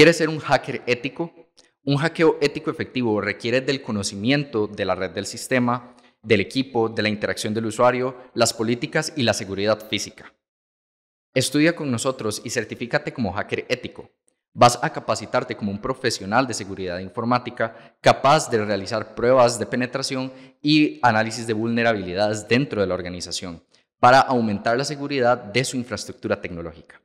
¿Quieres ser un hacker ético? Un hackeo ético efectivo requiere del conocimiento de la red del sistema, del equipo, de la interacción del usuario, las políticas y la seguridad física. Estudia con nosotros y certifícate como hacker ético. Vas a capacitarte como un profesional de seguridad informática capaz de realizar pruebas de penetración y análisis de vulnerabilidades dentro de la organización para aumentar la seguridad de su infraestructura tecnológica.